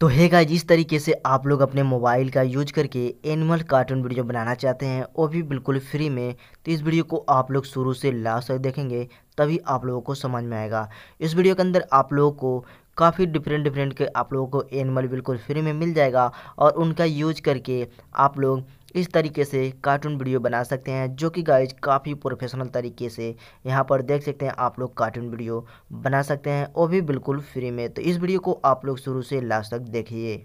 तो hey guys जिस तरीके से आप लोग अपने मोबाइल का यूज करके एनिमल कार्टून वीडियो बनाना चाहते हैं वो भी बिल्कुल फ्री में तो इस वीडियो को आप लोग शुरू से लास्ट तक देखेंगे तभी आप लोगों को समझ में आएगा इस वीडियो के अंदर आप लोगों को काफ़ी डिफरेंट डिफरेंट के आप लोगों को एनिमल बिल्कुल फ्री में मिल जाएगा और उनका यूज करके आप लोग इस तरीके से कार्टून वीडियो बना सकते हैं जो कि गाइज काफ़ी प्रोफेशनल तरीके से यहाँ पर देख सकते हैं आप लोग कार्टून वीडियो बना सकते हैं वो भी बिल्कुल फ्री में तो इस वीडियो को आप लोग शुरू से लास्ट तक देखिए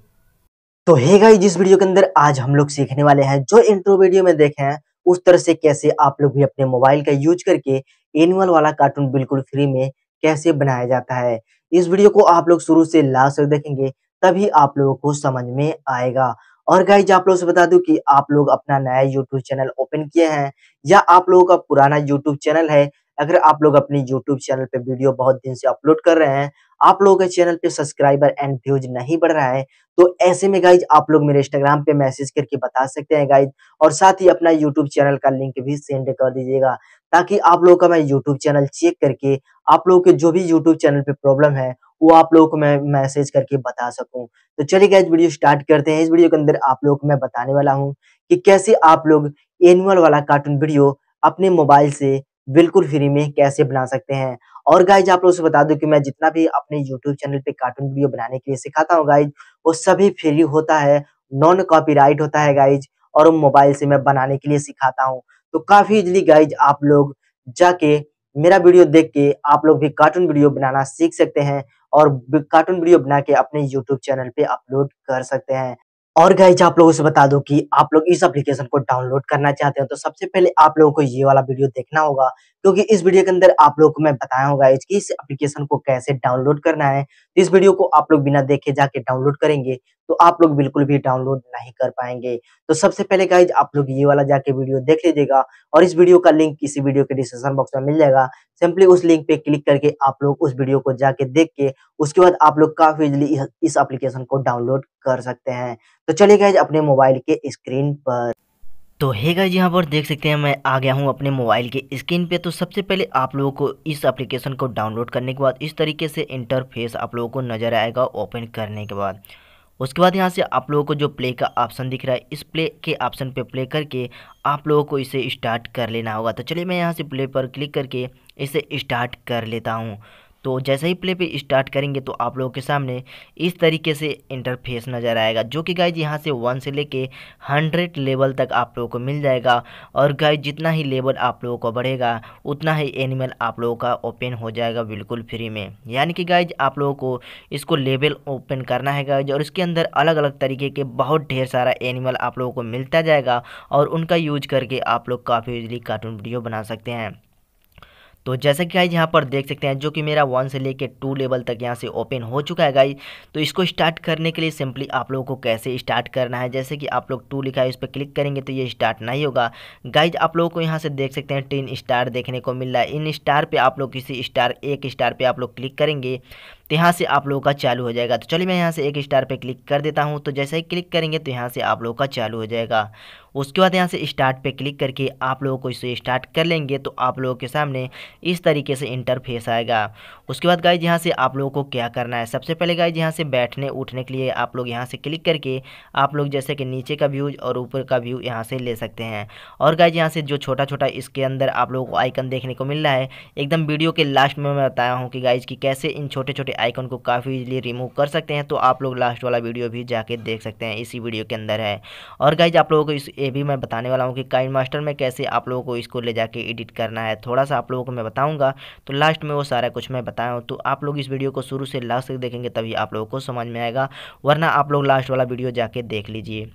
तो हे गाइज इस वीडियो के अंदर आज हम लोग सीखने वाले हैं जो इंट्रो वीडियो में देखे हैं उस तरह से कैसे आप लोग भी अपने मोबाइल का यूज करके एनुअल वाला कार्टून बिल्कुल फ्री में कैसे बनाया जाता है इस वीडियो को आप लोग शुरू से लास्ट तक देखेंगे तभी आप लोगों को समझ में आएगा और गाइज आप लोग से बता दूं कि आप लोग अपना नया यूट्यूब चैनल ओपन किए हैं या आप लोगों का पुराना यूट्यूब चैनल है अगर आप लोग अपनी यूट्यूब चैनल पे वीडियो बहुत दिन से अपलोड कर रहे हैं आप लोगों के चैनल पे सब्सक्राइबर एंड व्यूज नहीं बढ़ रहा है तो ऐसे में गाइज आप लोग मेरे इंस्टाग्राम पे मैसेज करके बता सकते हैं गाइज और साथ ही अपना यूट्यूब चैनल का लिंक भी सेंड कर दीजिएगा ताकि आप लोगों का मैं यूट्यूब चैनल चेक करके आप लोगों के जो भी यूट्यूब चैनल पे प्रॉब्लम है वो आप लोगों को मैं मैसेज करके बता सकूं तो चलिए गैज वीडियो स्टार्ट करते हैं इस वीडियो के अंदर आप लोगों को मैं बताने वाला हूं कि कैसे आप लोग एनुअल वाला कार्टून वीडियो अपने मोबाइल से बिल्कुल फ्री में कैसे बना सकते हैं और गाइज आप लोगों से बता दूं कि मैं जितना भी अपने यूट्यूब चैनल पे कार्टून वीडियो बनाने के लिए सिखाता हूँ गाइज वो सभी फ्री होता है नॉन कॉपी होता है गाइज और मोबाइल से मैं बनाने के लिए सिखाता हूँ तो काफी इजली गाइज आप लोग जाके मेरा वीडियो देख के आप लोग भी कार्टून वीडियो बनाना सीख सकते हैं और कार्टून वीडियो बना के अपने यूट्यूब चैनल पे अपलोड कर सकते हैं और गाइज आप लोगों से बता दो कि आप लोग इस एप्लीकेशन को डाउनलोड करना चाहते हो तो सबसे पहले आप लोगों को ये वाला वीडियो देखना होगा क्योंकि इस वीडियो के अंदर आप लोगों को मैं बताया होगा कि इस एप्लीकेशन को कैसे डाउनलोड करना है इस वीडियो को आप लोग बिना देखे जाके डाउनलोड करेंगे तो आप लोग बिल्कुल भी डाउनलोड नहीं कर पाएंगे तो सबसे पहले गाइज आप लोग ये वाला जाके वीडियो देख लीजिएगा और इस वीडियो का लिंक इसी वीडियो के डिस्क्रिप्शन बॉक्स में मिल जाएगा सिंपली उस लिंक पे क्लिक करके आप लोग उस वीडियो को जाके देख के उसके बाद आप लोग काफी इजिली इस एप्लीकेशन को डाउनलोड कर सकते हैं तो चलिए गाइज अपने मोबाइल के स्क्रीन पर तो हेगा जी यहाँ पर देख सकते हैं मैं आ गया हूँ अपने मोबाइल के स्क्रीन पे तो सबसे पहले आप लोगों को इस एप्लीकेशन को डाउनलोड करने के बाद इस तरीके से इंटरफेस आप लोगों को नज़र आएगा ओपन करने के बाद उसके बाद यहाँ से आप लोगों को जो प्ले का ऑप्शन दिख रहा है इस प्ले के ऑप्शन पे प्ले करके आप लोगों को इसे स्टार्ट कर लेना होगा तो चलिए मैं यहाँ से प्ले पर क्लिक करके इसे स्टार्ट कर लेता हूँ तो जैसे ही प्ले पे स्टार्ट करेंगे तो आप लोगों के सामने इस तरीके से इंटरफेस नज़र आएगा जो कि गाइज यहाँ से वन से लेके हंड्रेड लेवल तक आप लोगों को मिल जाएगा और गाइज जितना ही लेवल आप लोगों को बढ़ेगा उतना ही एनिमल आप लोगों का ओपन हो जाएगा बिल्कुल फ्री में यानी कि गाइज आप लोगों को इसको लेवल ओपन करना है गाइज और इसके अंदर अलग अलग तरीके के बहुत ढेर सारा एनिमल आप लोगों को मिलता जाएगा और उनका यूज करके आप लोग काफ़ी इजली कार्टून वीडियो बना सकते हैं तो जैसा कि गाइज यहाँ पर देख सकते हैं जो कि मेरा वन से लेकर टू लेवल तक यहाँ से ओपन हो चुका है गाइज तो इसको स्टार्ट करने के लिए सिंपली आप लोगों को कैसे स्टार्ट करना है जैसे कि आप लोग टू लिखा है उस पर क्लिक करेंगे तो ये स्टार्ट नहीं होगा गाइज आप लोगों को यहाँ से देख सकते हैं टीन स्टार देखने को मिल रहा है इन स्टार पर आप लोग किसी स्टार एक स्टार पर आप लोग क्लिक करेंगे तो यहाँ से आप लोगों का चालू हो जाएगा तो चलिए मैं यहाँ से एक स्टार पे क्लिक कर देता हूँ तो जैसे ही क्लिक करेंगे तो यहाँ से आप लोगों का चालू हो जाएगा उसके बाद यहाँ से स्टार्ट पे क्लिक करके आप लोगों को इसे स्टार्ट कर लेंगे तो आप लोगों के सामने इस तरीके से इंटरफेस आएगा उसके बाद गाइज यहाँ से आप लोगों को क्या करना है सबसे पहले गाइज यहाँ से बैठने उठने के लिए आप लोग यहाँ से क्लिक करके आप लोग जैसे कि नीचे का व्यूज और ऊपर का व्यू यहाँ से ले सकते हैं और गाइज यहाँ से जो छोटा छोटा इसके अंदर आप लोगों को आइकन देखने को मिल रहा है एकदम वीडियो के लास्ट में मैं बताया हूँ कि गाइज की कैसे इन छोटे छोटे आइकन को काफ़ी इजीली रिमूव कर सकते हैं तो आप लोग लास्ट वाला वीडियो भी जाके देख सकते हैं इसी वीडियो के अंदर है और गाइज आप लोगों को इस ये भी मैं बताने वाला हूँ कि काइन मास्टर में कैसे आप लोगों को इसको ले जाके एडिट करना है थोड़ा सा आप लोगों को मैं बताऊँगा तो लास्ट में वो सारा कुछ मैं बताया हूँ तो आप लोग इस वीडियो को शुरू से लास्ट तक देखेंगे तभी आप लोगों को समझ में आएगा वरना आप लोग लास्ट वाला वीडियो जाके देख लीजिए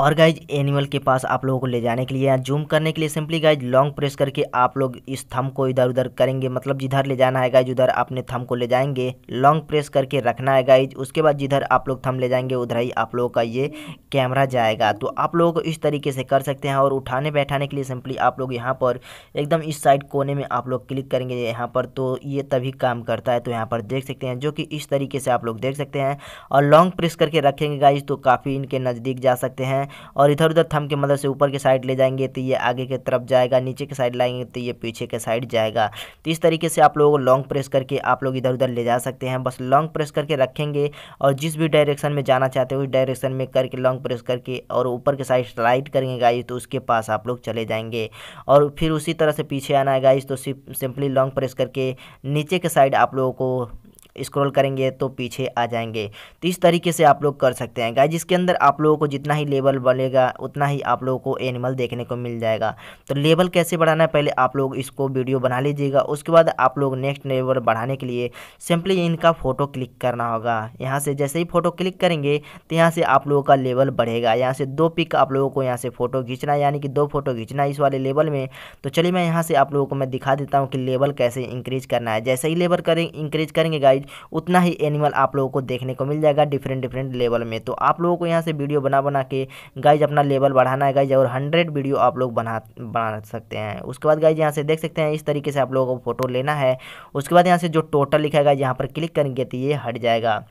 और गाइज एनिमल के पास आप लोगों को ले जाने के लिए या जूम करने के लिए सिंपली गाइज लॉन्ग प्रेस करके आप लोग इस थम को इधर उधर करेंगे मतलब जिधर ले जाना है गाइज उधर अपने थम को ले जाएंगे लॉन्ग प्रेस करके रखना है गाइज उसके बाद जिधर आप लोग थम ले जाएंगे उधर ही आप लोगों का ये कैमरा जाएगा तो आप लोगों को इस तरीके से कर सकते हैं और उठाने बैठाने के लिए सिंपली आप लोग यहाँ पर एकदम इस साइड कोने में आप लोग क्लिक करेंगे यहाँ पर तो ये तभी काम करता है तो यहाँ पर देख सकते हैं जो कि इस तरीके से आप लोग देख सकते हैं और लॉन्ग प्रेस करके रखेंगे गाइज तो काफ़ी इनके नज़दीक जा सकते हैं हैं और इधर उधर थम के मदद से ऊपर के साइड ले जाएंगे तो ये आगे की तरफ जाएगा नीचे के साइड लाएंगे तो ये पीछे के साइड जाएगा तो इस तरीके से आप लोगों को लॉन्ग प्रेस करके आप लोग इधर उधर ले जा सकते हैं बस लॉन्ग प्रेस करके रखेंगे और जिस भी डायरेक्शन में जाना चाहते हो उस डायरेक्शन में करके लॉन्ग प्रेस करके और ऊपर के साइड स्लाइड करेंगे गाइस तो उसके पास आप लोग चले जाएंगे और फिर उसी तरह से पीछे आना है गाइस तो सिंपली लॉन्ग प्रेस करके नीचे के साइड आप लोगों को स्क्रॉल करेंगे तो पीछे आ जाएंगे तो इस तरीके से आप लोग कर सकते हैं गाय जिसके अंदर आप लोगों को जितना ही लेवल बढ़ेगा उतना ही आप लोगों को एनिमल देखने को मिल जाएगा तो लेवल कैसे बढ़ाना है पहले आप लोग इसको वीडियो बना लीजिएगा उसके बाद आप लोग नेक्स्ट लेवल बढ़ाने के लिए सिंपली इनका फ़ोटो क्लिक करना होगा यहाँ से जैसे ही फ़ोटो क्लिक करेंगे तो यहाँ से आप लोगों का लेवल बढ़ेगा यहाँ से दो पिक आप लोगों को यहाँ से फ़ोटो खींचना यानी कि दो फ़ोटो खींचना इस वाले लेवल में तो चलिए मैं यहाँ से आप लोगों को मैं दिखा देता हूँ कि लेवल कैसे इंक्रीज करना है जैसे ही लेवल करें इंक्रीज करेंगे गाइज साइज उतना ही एनिमल आप लोगों को देखने को मिल जाएगा डिफरेंट डिफरेंट लेवल में तो आप लोगों को यहाँ से वीडियो बना बना के गाइज अपना लेवल बढ़ाना है गाइज और हंड्रेड वीडियो आप लोग बना बना सकते हैं उसके बाद गाइज यहाँ से देख सकते हैं इस तरीके से आप लोगों को फोटो लेना है उसके बाद यहाँ से जो टोटल लिखा है यहाँ पर क्लिक करेंगे तो ये हट जाएगा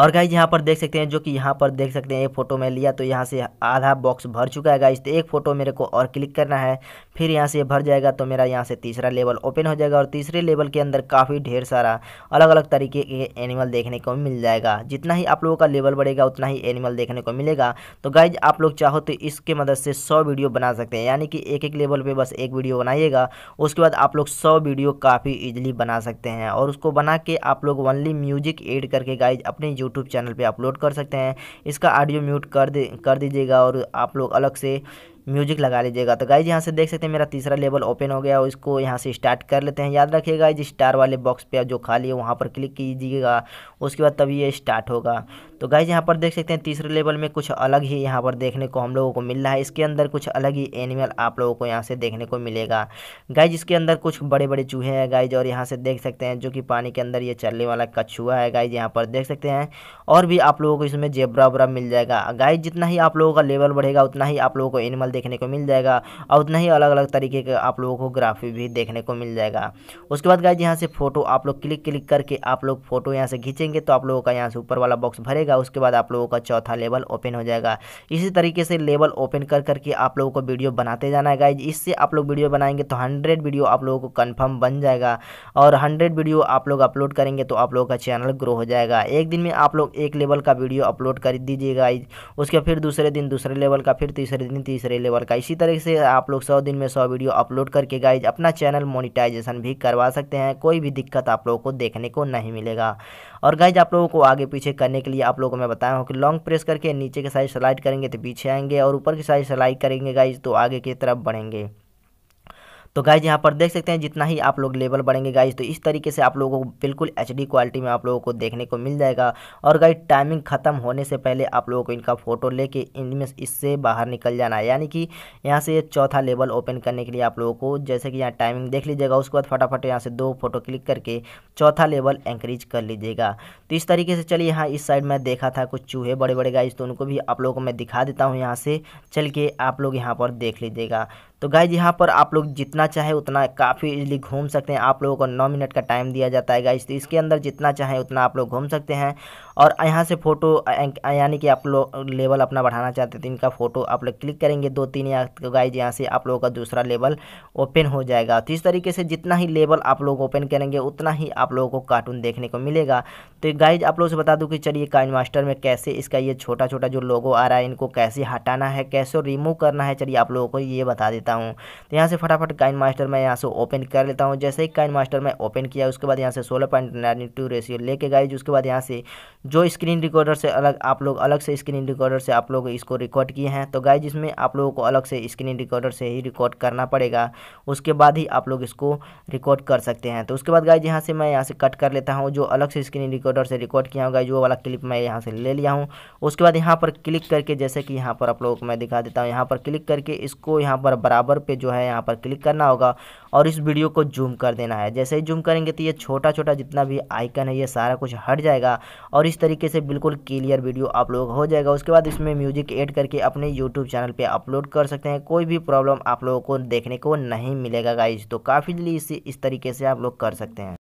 और गाइज यहाँ पर देख सकते हैं जो कि यहाँ पर देख सकते हैं एक फोटो मैं लिया तो यहाँ से आधा बॉक्स भर चुका है गाइज तो एक फ़ोटो मेरे को और क्लिक करना है फिर यहाँ से भर जाएगा तो मेरा यहाँ से तीसरा लेवल ओपन हो जाएगा और तीसरे लेवल के अंदर काफ़ी ढेर सारा अलग अलग तरीके के एनिमल देखने को मिल जाएगा जितना ही आप लोगों का लेवल बढ़ेगा उतना ही एनिमल देखने को मिलेगा तो गाइज आप लोग चाहो तो इसके मदद से सौ वीडियो बना सकते हैं यानी कि एक एक लेवल पर बस एक वीडियो बनाइएगा उसके बाद आप लोग सौ वीडियो काफ़ी ईजिली बना सकते हैं और उसको बना के आप लोग ओनली म्यूजिक एड करके गाइज अपने यूट्यूब चैनल पर अपलोड कर सकते हैं इसका ऑडियो म्यूट कर दे कर दीजिएगा और आप लोग अलग से म्यूजिक लगा लीजिएगा तो गाइज यहाँ से देख सकते हैं मेरा तीसरा लेवल ओपन हो गया और इसको यहाँ से स्टार्ट कर लेते हैं याद रखिएगा जिस स्टार वाले बॉक्स पे जो खाली है वहाँ पर क्लिक कीजिएगा उसके बाद तभी ये स्टार्ट होगा तो गाइज यहाँ पर देख सकते हैं तीसरे लेवल में कुछ अलग ही यहाँ पर देखने को हम लोगों को मिल रहा है इसके अंदर कुछ अलग ही एनिमल आप लोगों को यहाँ से देखने को मिलेगा गाइज इसके अंदर कुछ बड़े बड़े चूहे हैं गाइज और यहाँ से देख सकते हैं जो कि पानी के अंदर ये चलने वाला कछुआ है गाइज यहाँ पर देख सकते हैं और भी आप लोगों को इसमें जेबरा वबरा मिल जाएगा गाइज जितना ही आप लोगों का लेवल बढ़ेगा उतना ही आप लोगों को एनिमल देखने को मिल जाएगा और उतना ही अलग अलग तरीके का आप लोगों को ग्राफिक भी देखने को मिल जाएगा उसके बाद गाइज यहाँ से फोटो आप लोग क्लिक क्लिक करके आप लोग फोटो यहाँ से खींचेंगे तो आप लोगों का यहाँ से ऊपर वाला बॉक्स भरेगा उसके बाद आप लोगों का चौथा लेवल ओपन हो जाएगा इसी तरीके से लेवल ओपन कर करके आप लोगों को वीडियो बनाते जाना है गाइज इससे आप लोग वीडियो बनाएंगे तो हंड्रेड वीडियो आप लोगों को कन्फर्म बन जाएगा और हंड्रेड वीडियो आप लोग अपलोड करेंगे तो आप लोगों का चैनल ग्रो हो जाएगा एक दिन में आप लोग एक लेवल का वीडियो अपलोड कर दीजिएगा उसके फिर दूसरे दिन दूसरे लेवल का फिर तीसरे दिन तीसरे लेवल का इसी तरह से आप लोग सौ दिन में सौ वीडियो अपलोड करके गाइज अपना चैनल मोनिटाइजेशन भी करवा सकते हैं कोई भी दिक्कत आप लोगों को देखने को नहीं मिलेगा और गाइज आप लोगों को आगे पीछे करने के लिए आप लोगों को मैं बताया हूँ कि लॉन्ग प्रेस करके नीचे के साइड स्लाइड करेंगे तो पीछे आएंगे और ऊपर की साइड स्लाइड करेंगे गाइज तो आगे की तरफ बढ़ेंगे तो गाइज यहाँ पर देख सकते हैं जितना ही आप लोग लेवल बढ़ेंगे गाइज तो इस तरीके से आप लोगों को बिल्कुल एच क्वालिटी में आप लोगों को देखने को मिल जाएगा और गाइज टाइमिंग ख़त्म होने से पहले आप लोगों को इनका फ़ोटो लेके इनमें इससे बाहर निकल जाना है यानी कि यहाँ से चौथा लेवल ओपन करने के लिए आप लोगों को जैसे कि यहाँ टाइमिंग देख लीजिएगा उसके बाद फटाफट यहाँ से दो फोटो क्लिक करके चौथा लेवल एंकरेज कर लीजिएगा तो इस तरीके से चलिए यहाँ इस साइड में देखा था कुछ चूहे बड़े बड़े गाइज तो उनको भी आप लोगों को मैं दिखा देता हूँ यहाँ से चल के आप लोग यहाँ पर देख लीजिएगा तो गाइज यहाँ पर आप लोग जितना जितना चाहे उतना काफ़ी इजीली घूम सकते हैं आप लोगों को नौ मिनट का टाइम दिया जाता है गाइस तो इसके अंदर जितना चाहे उतना आप लोग घूम सकते हैं और यहाँ से फ़ोटो यानी कि आप लोग लेवल अपना बढ़ाना चाहते थे तो इनका फ़ोटो आप लोग क्लिक करेंगे दो तीन या तो गाइज यहाँ से आप लोगों का दूसरा लेवल ओपन हो जाएगा तो इस तरीके से जितना ही लेवल आप लोग ओपन करेंगे उतना ही आप लोगों को कार्टून देखने को मिलेगा तो गाइज आप लोगों से बता दूँ कि चलिए काइन मास्टर में कैसे इसका ये छोटा छोटा जो लोगो आ रहा है इनको कैसे हटाना है कैसे रिमूव करना है चलिए आप लोगों को ये बता देता हूँ तो यहाँ से फटाफट काइन काइन मास्टर मैं यहाँ से ओपन कर लेता हूँ जैसे ही काइन मास्टर मैं ओपन किया उसके बाद यहाँ से सोलह पॉइंट नाइन टू रेशियो लेके गाइज उसके बाद यहाँ से जो स्क्रीन रिकॉर्डर से अलग आप लोग अलग से स्क्रीन रिकॉर्डर से आप लोग इसको रिकॉर्ड किए हैं तो गाइज इसमें आप लोगों को अलग से स्क्रीन रिकॉर्डर से ही रिकॉर्ड करना पड़ेगा उसके बाद ही आप लोग इसको रिकॉर्ड कर सकते हैं तो उसके बाद गाइज यहाँ से मैं यहाँ से कट कर लेता हूँ जो अलग से स्क्रीन रिकॉर्डर से रिकॉर्ड किया होगा जो वाला क्लिप मैं यहाँ से ले लिया हूँ उसके बाद यहाँ पर क्लिक करके जैसे कि यहाँ पर आप लोगों को मैं दिखा देता हूँ यहाँ पर क्लिक करके इसको यहाँ पर बराबर पे जो है यहाँ पर क्लिक करना करना होगा और इस वीडियो को जूम कर देना है जैसे ही जूम करेंगे तो ये छोटा छोटा जितना भी आइकन है ये सारा कुछ हट जाएगा और इस तरीके से बिल्कुल क्लियर वीडियो आप लोग हो जाएगा उसके बाद इसमें म्यूजिक ऐड करके अपने यूट्यूब चैनल पर अपलोड कर सकते हैं कोई भी प्रॉब्लम आप लोगों को देखने को नहीं मिलेगा गाइज तो काफ़ी जल्दी इस तरीके से आप लोग कर सकते हैं